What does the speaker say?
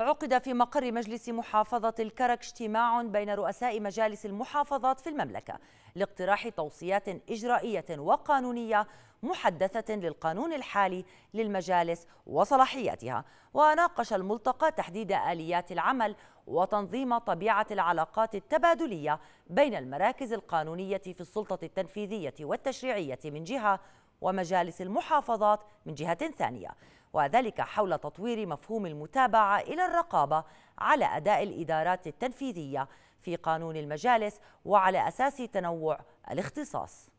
عقد في مقر مجلس محافظة الكرك اجتماع بين رؤساء مجالس المحافظات في المملكة لاقتراح توصيات إجرائية وقانونية محدثة للقانون الحالي للمجالس وصلاحياتها وناقش الملتقى تحديد آليات العمل وتنظيم طبيعة العلاقات التبادلية بين المراكز القانونية في السلطة التنفيذية والتشريعية من جهة ومجالس المحافظات من جهة ثانية وذلك حول تطوير مفهوم المتابعة إلى الرقابة على أداء الإدارات التنفيذية في قانون المجالس وعلى أساس تنوع الاختصاص